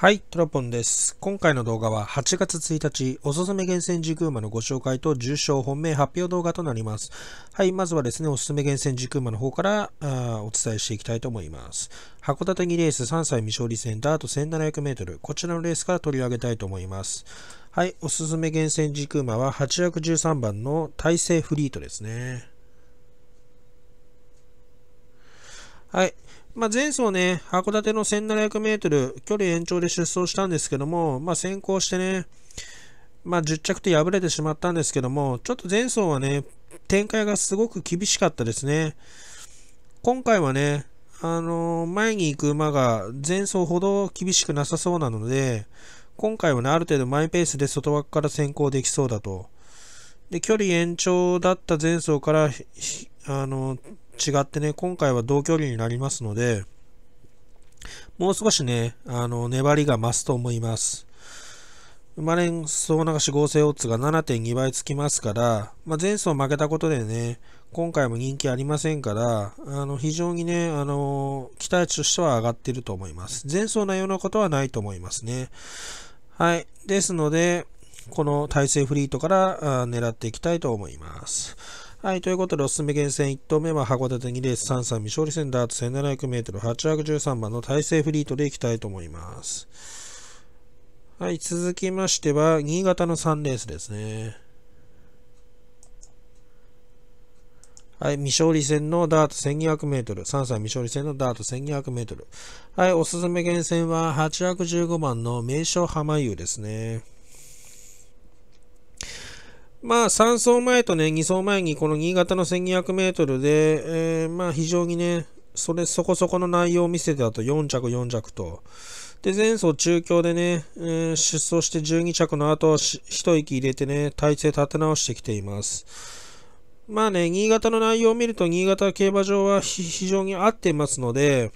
はい、トラポンです。今回の動画は8月1日、おすすめ厳選時空馬のご紹介と重賞本命発表動画となります。はい、まずはですね、おすすめ厳選時空馬の方からあお伝えしていきたいと思います。函館2レース3歳未勝利戦ダート 1700m、こちらのレースから取り上げたいと思います。はい、おすすめ厳選時空馬は813番の耐勢フリートですね。はい。まあ、前走ね、函館の1700メートル、距離延長で出走したんですけども、まあ、先行してね、まあ、10着と敗れてしまったんですけども、ちょっと前走はね、展開がすごく厳しかったですね。今回はね、あのー、前に行く馬が前走ほど厳しくなさそうなので、今回はね、ある程度マイペースで外枠から先行できそうだと。で、距離延長だった前走から、あのー、違ってね、今回は同距離になりますので、もう少しね、あの、粘りが増すと思います。生まれん総流し合成オッズが7.2倍つきますから、まあ、前走負けたことでね、今回も人気ありませんから、あの非常にね、あの期待値としては上がってると思います。前走のようなことはないと思いますね。はい。ですので、この体制フリートから狙っていきたいと思います。はい、ということで、おすすめ厳選1投目は函館2レース3歳未勝利戦ダート 1700m813 番の大勢フリートでいきたいと思います。はい、続きましては、新潟の3レースですね。はい、未勝利戦のダート 1200m、3歳未勝利戦のダート 1200m。はい、おすすめ厳選は815番の名所浜湯ですね。まあ、3走前とね、2走前にこの新潟の1200メートルで、えー、まあ、非常にね、それそこそこの内容を見せてたと4着4着と。で、前走中京でね、えー、出走して12着の後、一息入れてね、体勢立て直してきています。まあね、新潟の内容を見ると、新潟競馬場は非常に合ってますので、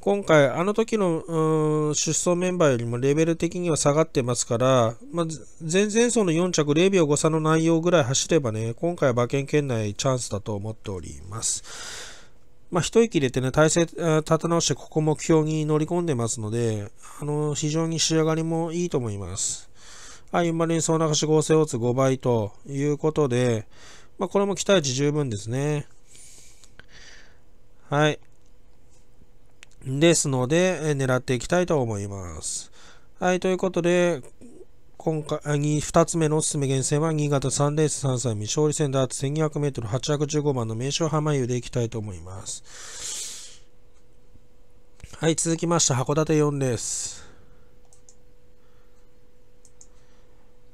今回、あの時の出走メンバーよりもレベル的には下がってますから、まあ、前々走の4着0秒誤差の内容ぐらい走ればね、今回は馬券圏内チャンスだと思っております。まあ、一息入れてね、体勢立て直して、ここ目標に乗り込んでますので、あの、非常に仕上がりもいいと思います。はい、生まれに総流し合成オーツ5倍ということで、まあ、これも期待値十分ですね。はい。ですので、狙っていきたいと思います。はい、ということで、今回、2つ目のおすすめ厳選は、新潟サンレース3歳未勝利戦ダーツ1 2 0 0ル8 1 5番の名称浜湯でいきたいと思います。はい、続きまして、函館4レース。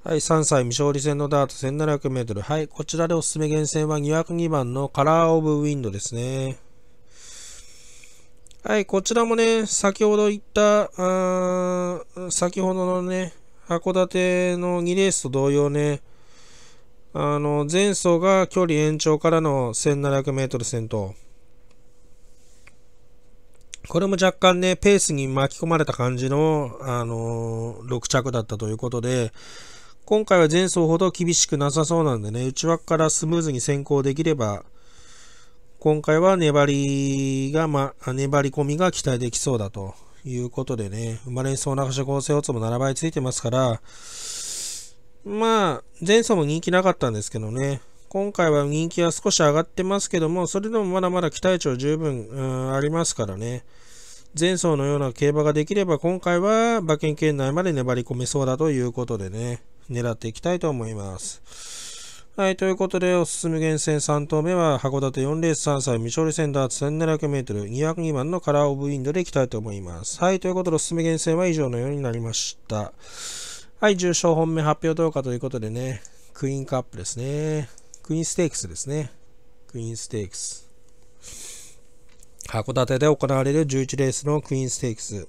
はい、3歳未勝利戦のダート1 7 0 0ル。はい、こちらでおすすめ厳選は202番のカラーオブウィンドですね。はい、こちらもね、先ほど言った、あ先ほどのね、函館の2レースと同様ね、あの、前走が距離延長からの1700メートル先頭。これも若干ね、ペースに巻き込まれた感じの、あのー、6着だったということで、今回は前走ほど厳しくなさそうなんでね、内枠からスムーズに先行できれば、今回は粘りが、ま粘り込みが期待できそうだということでね、生まれそうな覇合成オッズも7倍ついてますから、まあ、前走も人気なかったんですけどね、今回は人気は少し上がってますけども、それでもまだまだ期待値は十分、ありますからね、前走のような競馬ができれば、今回は馬券圏内まで粘り込めそうだということでね、狙っていきたいと思います。はい、ということで、おすすめ厳選3投目は、函館4レース3歳未勝利センター 1700m202 番のカラーオブウィンドでいきたいと思います。はい、ということで、おすすめ厳選は以上のようになりました。はい、重賞本命発表動画ということでね、クイーンカップですね。クイーンステークスですね。クイーンステークス。函館で行われる11レースのクイーンステークス。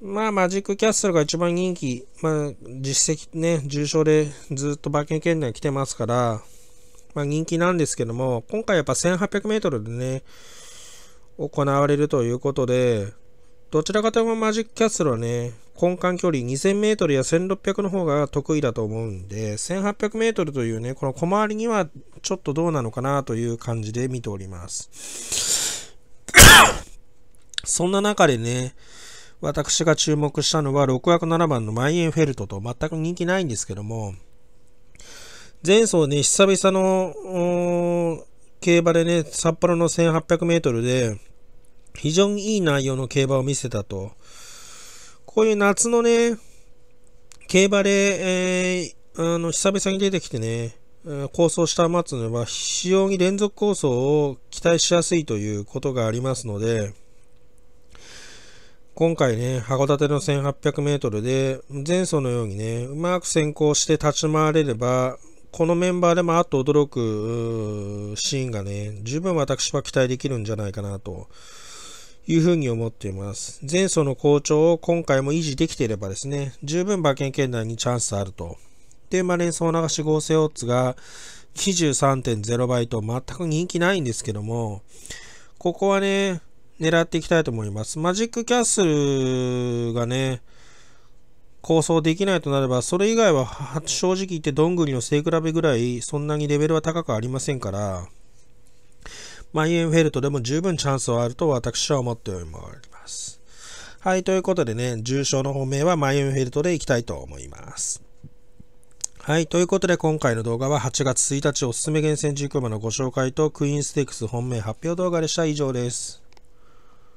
まあ、マジックキャッスルが一番人気、まあ、実績ね、重賞でずっと馬券圏内来てますから、まあ、人気なんですけども、今回やっぱ1800メートルでね、行われるということで、どちらかというとマジックキャッスルはね、根幹距離2000メートルや1600の方が得意だと思うんで、1800メートルというね、この小回りにはちょっとどうなのかなという感じで見ております。そんな中でね、私が注目したのは6枠7番のマイエンフェルトと全く人気ないんですけども、前走ね、久々の競馬でね、札幌の1800メートルで、非常にいい内容の競馬を見せたと。こういう夏のね、競馬で、えー、あの、久々に出てきてね、構想した松のは非常に連続構想を期待しやすいということがありますので、今回ね、函館の1800メートルで、前走のようにね、うまく先行して立ち回れれば、このメンバーでもあっと驚くシーンがね、十分私は期待できるんじゃないかなというふうに思っています。前走の好調を今回も維持できていればですね、十分馬券圏内にチャンスあると。で、まあ、連想流し合成オッズが23.0倍と全く人気ないんですけども、ここはね、狙っていきたいと思います。マジックキャッスルがね、構想できないとなれば、それ以外は正直言ってどんぐりの背比べぐらい、そんなにレベルは高くありませんから、マイエンフェルトでも十分チャンスはあると私は思っております。はい、ということでね、重症の本命はマイエンフェルトでいきたいと思います。はい。ということで、今回の動画は8月1日おすすめ厳選19馬のご紹介とクイーンステークス本命発表動画でした。以上です。